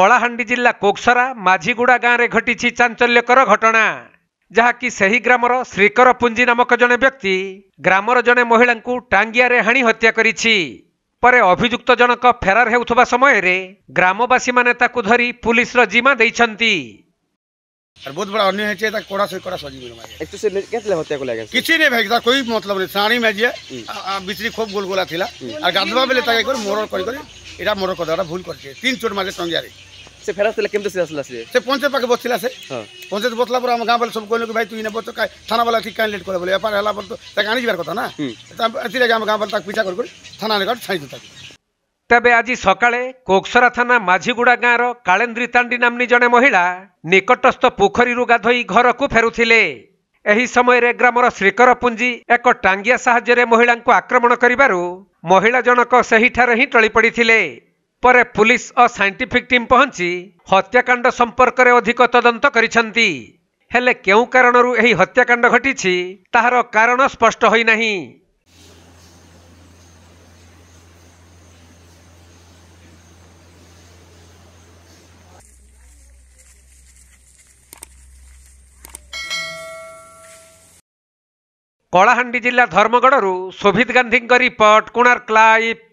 କଳାହାଣ୍ଡି ଜିଲ୍ଲା କୋକ୍ସରା ମାଝିଗୁଡ଼ା ଗାଁରେ ଘଟିଛି ଚାଞ୍ଚଲ୍ୟକର ଘଟଣା ଯାହାକି ସେହି ଗ୍ରାମର ଶ୍ରୀକର ପୁଞ୍ଜି ନାମକ ଜଣେ ବ୍ୟକ୍ତି ଗ୍ରାମର ଜଣେ ମହିଳାଙ୍କୁ ଟାଙ୍ଗିଆରେ ହାଣି ହତ୍ୟା କରିଛି ପରେ ଅଭିଯୁକ୍ତ ଜଣକ ଫେରାର ହେଉଥିବା ସମୟରେ ଗ୍ରାମବାସୀମାନେ ତାକୁ ଧରି ପୁଲିସର ଜିମା ଦେଇଛନ୍ତି और बहुत बड़ा अन्य है तक कोड़ा से कोड़ा सजी एक तो से कैसे हत्या को लगे किसी ने भाई कोई मतलब नहीं साणी में जे बिचरी खूब गोल गोला थिला और गाधवा बेले ताके कर मोरल कर कर एटा मोर कदाटा भूल करछे तीन चोट मारे टंगियारे ସେ ଫେରା ଥିଲା କେମିତି ସିଧା ଆସିଲା ସେ ସେ ପଞ୍ଚାୟତ ପାଖେ ବସିଲା ସେ ପଞ୍ଚାୟତ ବସିଲା ପରେ ଆମ ଗାଁ ବାଲା ସବୁ କହିଲେ କି ଭାଇ ତୁଇ ନେବ ତ ଥାନା ବାଲା ଠିକ୍ କାହିଁ ଲେଟ୍ କଲେ ବୋଲି ଏଫଆଇଆର ହେଲା ପରେ ତ ତାକୁ ଆଣିଯିବାର କଥା ନା ଏଥିଲାଗି ଆମ ଗାଁ ବାଲା ତାକୁ ପିଛା କରି ଥାନା ଆଣିକରି ଛାଡ଼ିଛୁ ତାକୁ ତେବେ ଆଜି ସକାଳେ କୋକସରା ଥାନା ମାଝିଗୁଡ଼ା ଗାଁର କାଳେନ୍ଦ୍ରୀ ତାଣ୍ଡି ନାମ୍ନୀ ଜଣେ ମହିଳା ନିକଟସ୍ଥ ପୋଖରୀରୁ ଗାଧୋଇ ଘରକୁ ଫେରୁଥିଲେ ଏହି ସମୟରେ ଗ୍ରାମର ଶ୍ରୀକରପୁଞ୍ଜି ଏକ ଟାଙ୍ଗିଆ ସାହାଯ୍ୟରେ ମହିଳାଙ୍କୁ ଆକ୍ରମଣ କରିବାରୁ ମହିଳା ଜଣକ ସେହିଠାରେ ହିଁ ଟଳି ପଡ଼ିଥିଲେ ପରେ ପୁଲିସ୍ ଓ ସାଇଣ୍ଟିଫିକ୍ ଟିମ୍ ପହଞ୍ଚି ହତ୍ୟାକାଣ୍ଡ ସମ୍ପର୍କରେ ଅଧିକ ତଦନ୍ତ କରିଛନ୍ତି ହେଲେ କେଉଁ କାରଣରୁ ଏହି ହତ୍ୟାକାଣ୍ଡ ଘଟିଛି ତାହାର କାରଣ ସ୍ପଷ୍ଟ ହୋଇନାହିଁ କଳାହାଣ୍ଡି ଜିଲ୍ଲା ଧର୍ମଗଡ଼ରୁ ଶୋଭିତ ଗାନ୍ଧୀଙ୍କ ରିପୋର୍ଟ କୋଣାର୍କ ଲାଇଭ୍